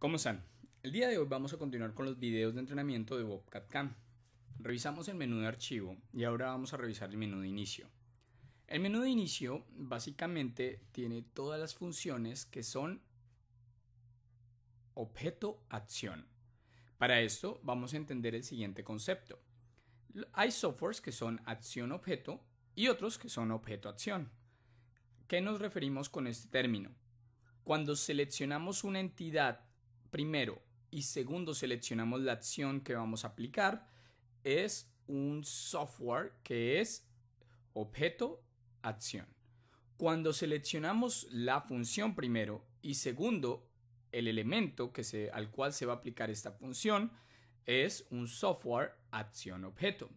¿Cómo están? El día de hoy vamos a continuar con los videos de entrenamiento de Bobcat Cam. Revisamos el menú de archivo y ahora vamos a revisar el menú de inicio. El menú de inicio básicamente tiene todas las funciones que son objeto acción. Para esto vamos a entender el siguiente concepto. Hay softwares que son acción objeto y otros que son objeto acción. ¿Qué nos referimos con este término? Cuando seleccionamos una entidad primero y segundo seleccionamos la acción que vamos a aplicar, es un software que es objeto acción. Cuando seleccionamos la función primero y segundo el elemento que se, al cual se va a aplicar esta función, es un software acción objeto.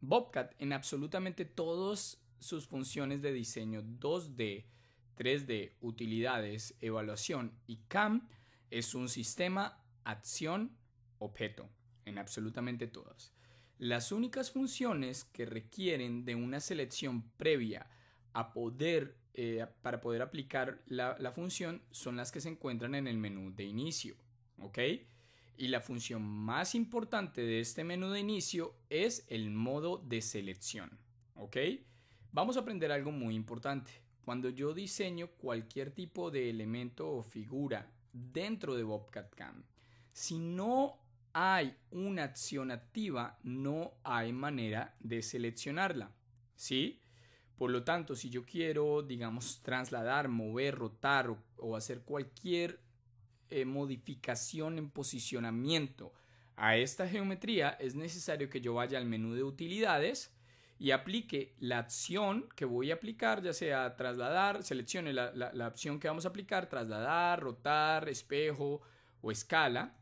Bobcat en absolutamente todas sus funciones de diseño 2D, 3D, utilidades, evaluación y CAM es un sistema, acción, objeto, en absolutamente todas. Las únicas funciones que requieren de una selección previa a poder, eh, para poder aplicar la, la, función son las que se encuentran en el menú de inicio. ¿Ok? Y la función más importante de este menú de inicio es el modo de selección. ¿Ok? Vamos a aprender algo muy importante. Cuando yo diseño cualquier tipo de elemento o figura dentro de Bobcat Cam. Si no hay una acción activa, no hay manera de seleccionarla. ¿Sí? Por lo tanto, si yo quiero, digamos, trasladar, mover, rotar o, hacer cualquier eh, modificación en posicionamiento a esta geometría, es necesario que yo vaya al menú de utilidades y aplique la acción que voy a aplicar, ya sea trasladar, seleccione la, opción que vamos a aplicar, trasladar, rotar, espejo o escala.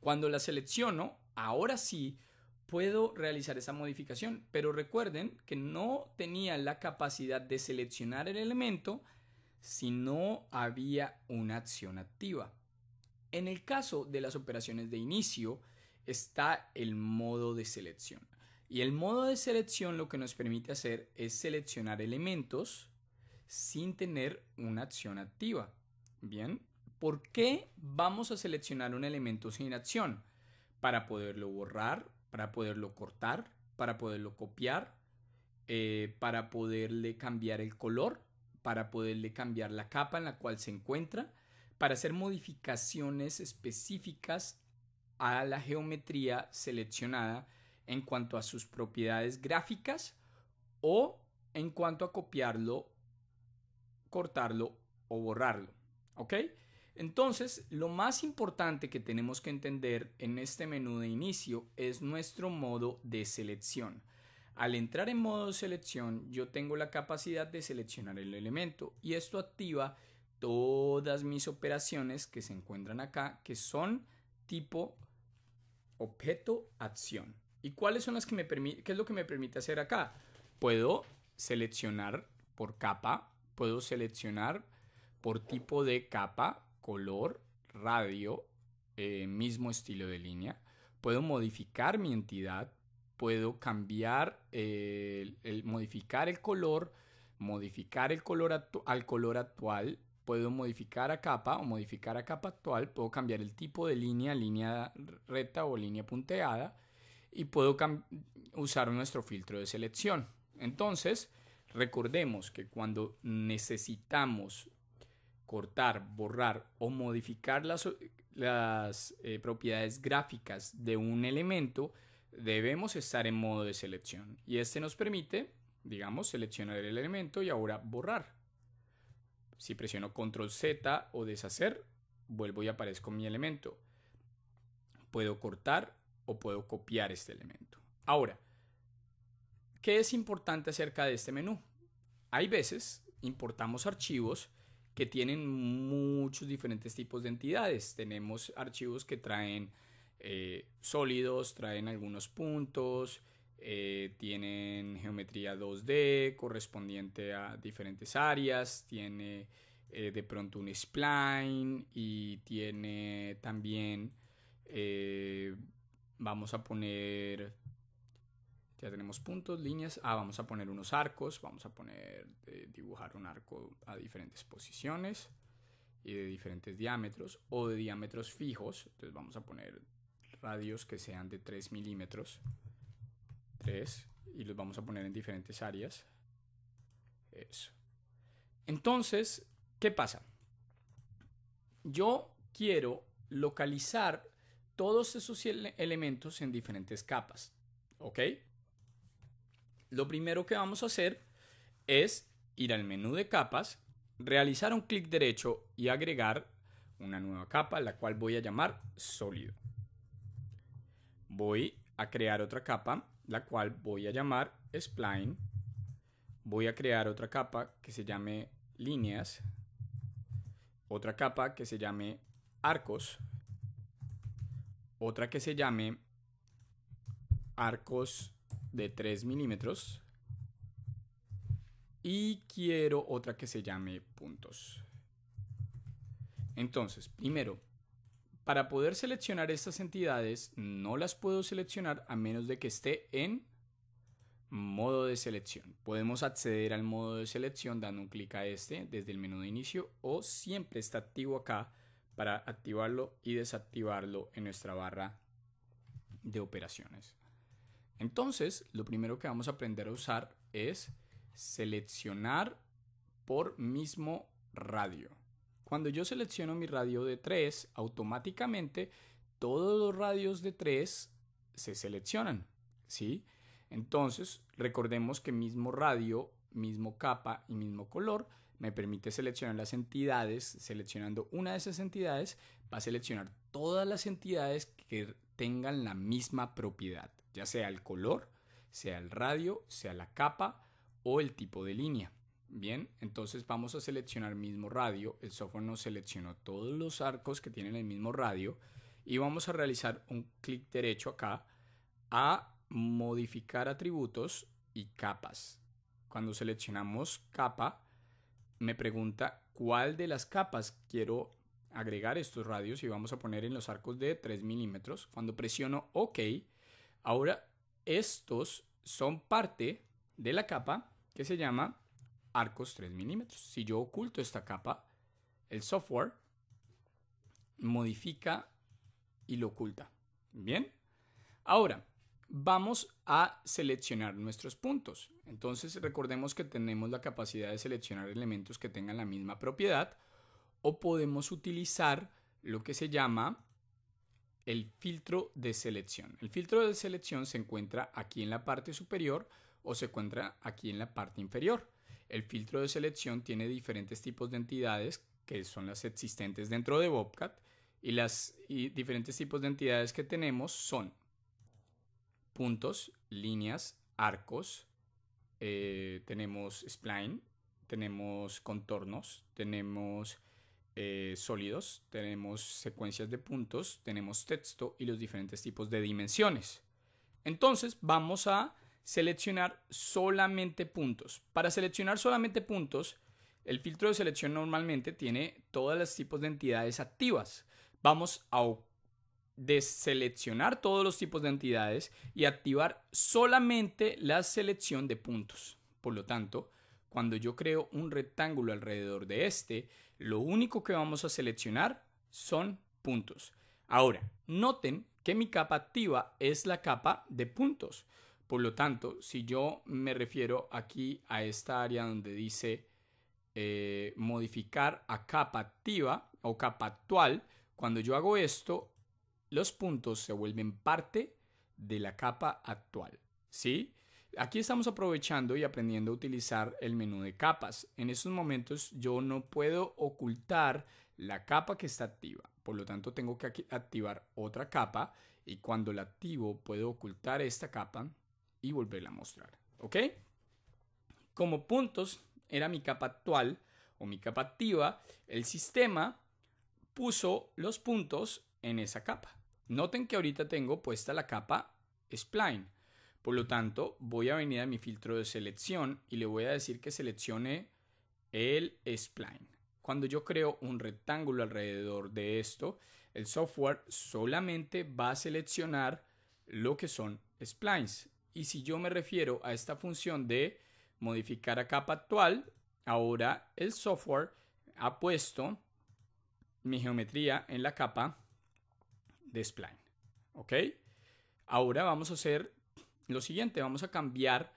Cuando la selecciono, ahora sí puedo realizar esa modificación, pero recuerden que no tenía la capacidad de seleccionar el elemento si no había una acción activa. En el caso de las operaciones de inicio está el modo de selección. Y el modo de selección lo que nos permite hacer es seleccionar elementos sin tener una acción activa. Bien, ¿por qué vamos a seleccionar un elemento sin acción? Para poderlo borrar, para poderlo cortar, para poderlo copiar, eh, para poderle cambiar el color, para poderle cambiar la capa en la cual se encuentra, para hacer modificaciones específicas a la geometría seleccionada en cuanto a sus propiedades gráficas o en cuanto a copiarlo, cortarlo o borrarlo. ¿Ok? Entonces, lo más importante que tenemos que entender en este menú de inicio es nuestro modo de selección. Al entrar en modo de selección, yo tengo la capacidad de seleccionar el elemento y esto activa todas mis operaciones que se encuentran acá, que son tipo objeto acción. ¿Y cuáles son las que me permiten, qué es lo que me permite hacer acá? Puedo seleccionar por capa, puedo seleccionar por tipo de capa, color, radio, eh, mismo estilo de línea. Puedo modificar mi entidad, puedo cambiar, eh, modificar el color, modificar el color al color actual, puedo modificar a capa o modificar a capa actual, puedo cambiar el tipo de línea, línea recta o línea punteada y puedo usar nuestro filtro de selección. Entonces, recordemos que cuando necesitamos cortar, borrar o modificar las, eh, eh, propiedades gráficas de un elemento, debemos estar en modo de selección. Y este nos permite, digamos, seleccionar el elemento y ahora borrar. Si presiono control Z o deshacer, vuelvo y aparezco mi elemento. Puedo cortar o puedo copiar este elemento. Ahora, ¿qué es importante acerca de este menú? Hay veces importamos archivos que tienen muchos diferentes tipos de entidades. Tenemos archivos que traen eh, sólidos, traen algunos puntos, eh, tienen geometría 2D correspondiente a diferentes áreas, tiene eh, de pronto un spline y tiene también Vamos a poner... Ya tenemos puntos, líneas. Ah, vamos a poner unos arcos. Vamos a poner eh, dibujar un arco a diferentes posiciones y de diferentes diámetros o de diámetros fijos. Entonces vamos a poner radios que sean de 3 milímetros. 3. Y los vamos a poner en diferentes áreas. Eso. Entonces, ¿qué pasa? Yo quiero localizar todos esos elementos en diferentes capas. ¿Ok? Lo primero que vamos a hacer es ir al menú de capas, realizar un clic derecho y agregar una nueva capa, la cual voy a llamar sólido. Voy a crear otra capa, la cual voy a llamar spline. Voy a crear otra capa que se llame líneas. Otra capa que se llame arcos otra que se llame arcos de 3 milímetros. Y quiero otra que se llame puntos. Entonces, primero, para poder seleccionar estas entidades, no las puedo seleccionar a menos de que esté en modo de selección. Podemos acceder al modo de selección dando un clic a este desde el menú de inicio o siempre está activo acá para activarlo y desactivarlo en nuestra barra de operaciones. Entonces, lo primero que vamos a aprender a usar es seleccionar por mismo radio. Cuando yo selecciono mi radio de 3, automáticamente todos los radios de 3 se seleccionan, ¿sí? Entonces, recordemos que mismo radio, mismo capa y mismo color me permite seleccionar las entidades. Seleccionando una de esas entidades, va a seleccionar todas las entidades que tengan la misma propiedad, ya sea el color, sea el radio, sea la capa o el tipo de línea. Bien, entonces vamos a seleccionar mismo radio. El software nos seleccionó todos los arcos que tienen el mismo radio y vamos a realizar un clic derecho acá a modificar atributos y capas. Cuando seleccionamos capa, me pregunta cuál de las capas quiero agregar estos radios y vamos a poner en los arcos de 3 milímetros. Cuando presiono OK, ahora estos son parte de la capa que se llama arcos 3 milímetros. Si yo oculto esta capa, el software modifica y lo oculta. Bien. Ahora, vamos a seleccionar nuestros puntos. Entonces recordemos que tenemos la capacidad de seleccionar elementos que tengan la misma propiedad o podemos utilizar lo que se llama el filtro de selección. El filtro de selección se encuentra aquí en la parte superior o se encuentra aquí en la parte inferior. El filtro de selección tiene diferentes tipos de entidades que son las existentes dentro de Bobcat y las diferentes tipos de entidades que tenemos son puntos, líneas, arcos, eh, tenemos spline, tenemos contornos, tenemos eh, sólidos, tenemos secuencias de puntos, tenemos texto y los diferentes tipos de dimensiones. Entonces vamos a seleccionar solamente puntos. Para seleccionar solamente puntos, el filtro de selección normalmente tiene todos los tipos de entidades activas. Vamos a de seleccionar todos los tipos de entidades y activar solamente la selección de puntos. Por lo tanto, cuando yo creo un rectángulo alrededor de este, lo único que vamos a seleccionar son puntos. Ahora, noten que mi capa activa es la capa de puntos. Por lo tanto, si yo me refiero aquí a esta área donde dice eh, modificar a capa activa o capa actual, cuando yo hago esto, los puntos se vuelven parte de la capa actual. ¿Sí? Aquí estamos aprovechando y aprendiendo a utilizar el menú de capas. En estos momentos yo no puedo ocultar la capa que está activa. Por lo tanto, tengo que activar otra capa y cuando la activo puedo ocultar esta capa y volverla a mostrar. ¿Ok? Como puntos era mi capa actual o mi capa activa, el sistema puso los puntos en esa capa. Noten que ahorita tengo puesta la capa spline. Por lo tanto, voy a venir a mi filtro de selección y le voy a decir que seleccione el spline. Cuando yo creo un rectángulo alrededor de esto, el software solamente va a seleccionar lo que son splines. Y si yo me refiero a esta función de modificar a capa actual, ahora el software ha puesto mi geometría en la capa de spline. ¿Ok? Ahora vamos a hacer lo siguiente, vamos a cambiar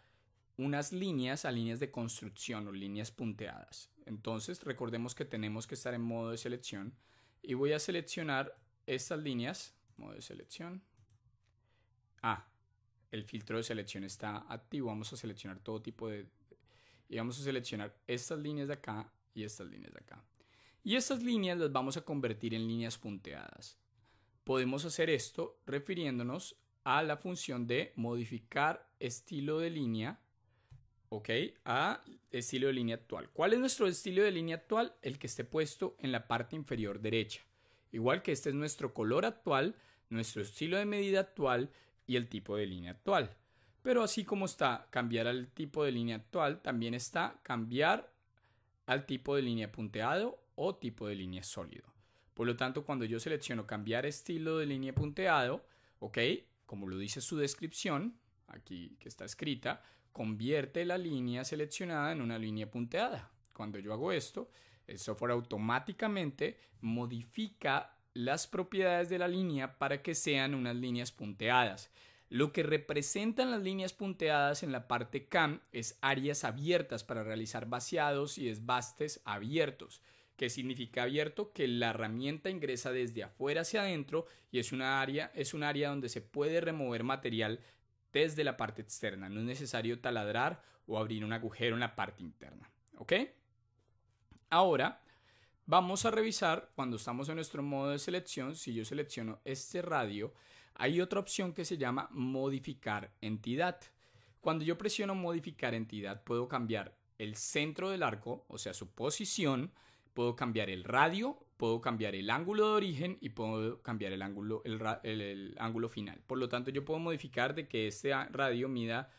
unas líneas a líneas de construcción o líneas punteadas. Entonces recordemos que tenemos que estar en modo de selección y voy a seleccionar estas líneas, modo de selección. Ah, el filtro de selección está activo, vamos a seleccionar todo tipo de... Y vamos a seleccionar estas líneas de acá y estas líneas de acá. Y estas líneas las vamos a convertir en líneas punteadas. Podemos hacer esto refiriéndonos a la función de modificar estilo de línea, ¿ok? A estilo de línea actual. ¿Cuál es nuestro estilo de línea actual? El que esté puesto en la parte inferior derecha. Igual que este es nuestro color actual, nuestro estilo de medida actual y el tipo de línea actual. Pero así como está cambiar al tipo de línea actual, también está cambiar al tipo de línea punteado o tipo de línea sólido. Por lo tanto, cuando yo selecciono cambiar estilo de línea punteado, ok, como lo dice su descripción, aquí que está escrita, convierte la línea seleccionada en una línea punteada. Cuando yo hago esto, el software automáticamente modifica las propiedades de la línea para que sean unas líneas punteadas. Lo que representan las líneas punteadas en la parte CAM es áreas abiertas para realizar vaciados y esbastes abiertos que significa abierto, que la herramienta ingresa desde afuera hacia adentro y es, una área, es un área donde se puede remover material desde la parte externa. No es necesario taladrar o abrir un agujero en la parte interna. ¿Ok? Ahora vamos a revisar cuando estamos en nuestro modo de selección. Si yo selecciono este radio, hay otra opción que se llama modificar entidad. Cuando yo presiono modificar entidad, puedo cambiar el centro del arco, o sea, su posición, Puedo cambiar el radio, puedo cambiar el ángulo de origen y puedo cambiar el ángulo, el, ángulo final. Por lo tanto, yo puedo modificar de que este radio mida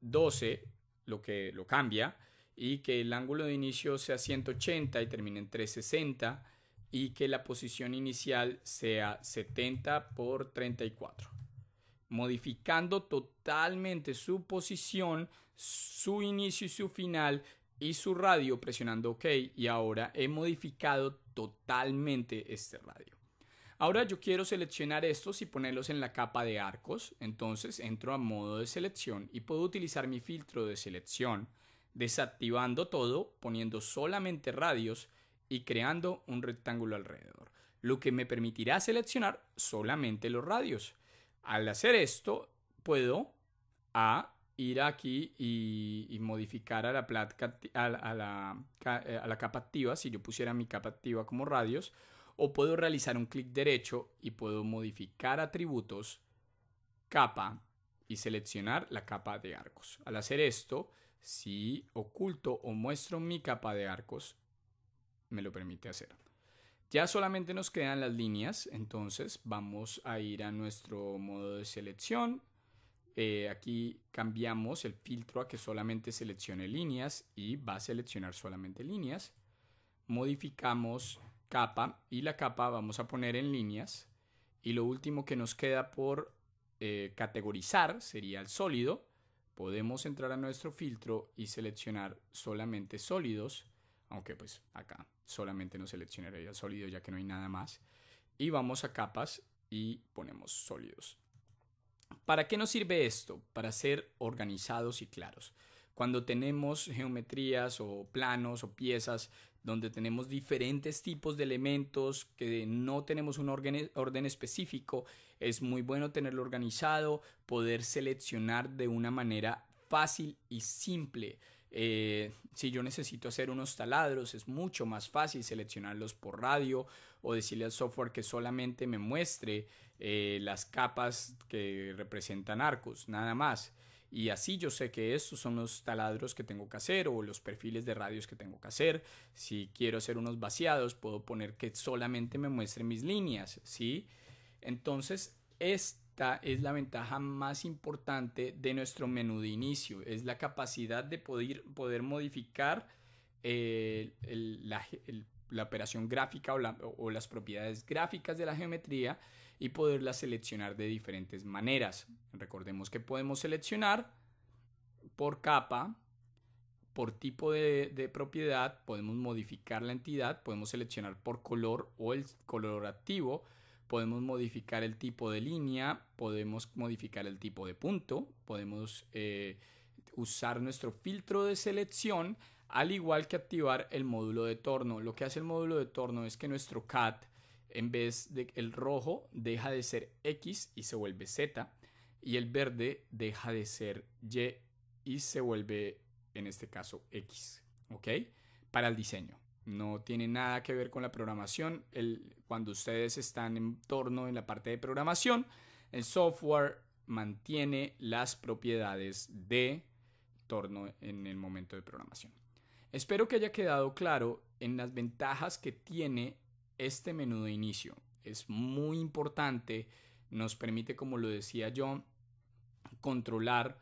12, lo que lo cambia, y que el ángulo de inicio sea 180 y termine en 360 y que la posición inicial sea 70 por 34 modificando totalmente su posición, su inicio y su final y su radio presionando OK y ahora he modificado totalmente este radio. Ahora yo quiero seleccionar estos y ponerlos en la capa de arcos, entonces entro a modo de selección y puedo utilizar mi filtro de selección desactivando todo, poniendo solamente radios y creando un rectángulo alrededor, lo que me permitirá seleccionar solamente los radios. Al hacer esto, puedo A ir aquí y, modificar a la, la, eh, a la capa activa, si yo pusiera mi capa activa como radios, o puedo realizar un clic derecho y puedo modificar atributos, capa y seleccionar la capa de arcos. Al hacer esto, si oculto o muestro mi capa de arcos, me lo permite hacer. Ya solamente nos quedan las líneas, entonces vamos a ir a nuestro modo de selección, eh, aquí cambiamos el filtro a que solamente seleccione líneas y va a seleccionar solamente líneas. Modificamos capa y la capa vamos a poner en líneas. Y lo último que nos queda por eh, categorizar sería el sólido. Podemos entrar a nuestro filtro y seleccionar solamente sólidos, aunque pues acá solamente nos seleccionaría sólido ya que no hay nada más. Y vamos a capas y ponemos sólidos. ¿Para qué nos sirve esto? Para ser organizados y claros. Cuando tenemos geometrías o planos o piezas donde tenemos diferentes tipos de elementos que no tenemos un orden, específico, es muy bueno tenerlo organizado, poder seleccionar de una manera fácil y simple. Eh, si yo necesito hacer unos taladros, es mucho más fácil seleccionarlos por radio o decirle al software que solamente me muestre eh, las capas que representan arcos, nada más. Y así yo sé que estos son los taladros que tengo que hacer o los perfiles de radios que tengo que hacer. Si quiero hacer unos vaciados, puedo poner que solamente me muestre mis líneas, ¿sí? Entonces, esta es la ventaja más importante de nuestro menú de inicio. Es la capacidad de poder, modificar eh, el, la, la operación gráfica o, las propiedades gráficas de la geometría y poderlas seleccionar de diferentes maneras. Recordemos que podemos seleccionar por capa, por tipo de, propiedad, podemos modificar la entidad, podemos seleccionar por color o el color activo, podemos modificar el tipo de línea, podemos modificar el tipo de punto, podemos eh, usar nuestro filtro de selección al igual que activar el módulo de torno. Lo que hace el módulo de torno es que nuestro cat, en vez de el rojo, deja de ser X y se vuelve Z, y el verde deja de ser Y y se vuelve, en este caso, X, ¿ok? Para el diseño. No tiene nada que ver con la programación. cuando ustedes están en torno en la parte de programación, el software mantiene las propiedades de torno en el momento de programación. Espero que haya quedado claro en las ventajas que tiene este menú de inicio. Es muy importante, nos permite, como lo decía yo, controlar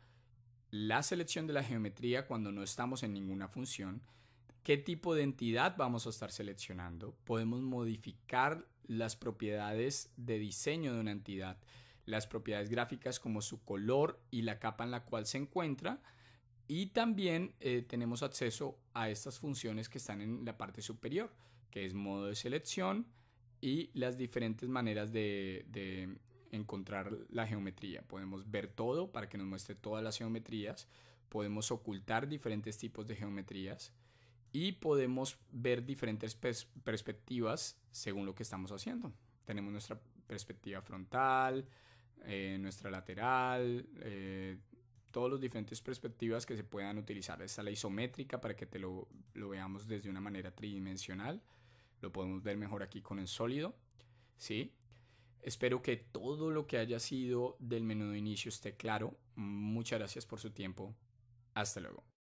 la selección de la geometría cuando no estamos en ninguna función, qué tipo de entidad vamos a estar seleccionando, podemos modificar las propiedades de diseño de una entidad, las propiedades gráficas como su color y la capa en la cual se encuentra, y también eh, tenemos acceso a estas funciones que están en la parte superior, que es modo de selección y las diferentes maneras de, encontrar la geometría. Podemos ver todo para que nos muestre todas las geometrías, podemos ocultar diferentes tipos de geometrías y podemos ver diferentes perspectivas según lo que estamos haciendo. Tenemos nuestra perspectiva frontal, eh, nuestra lateral, eh, Todas los diferentes perspectivas que se puedan utilizar. esta la isométrica para que te lo, lo veamos desde una manera tridimensional. Lo podemos ver mejor aquí con el sólido. ¿sí? Espero que todo lo que haya sido del menú de inicio esté claro. Muchas gracias por su tiempo. Hasta luego.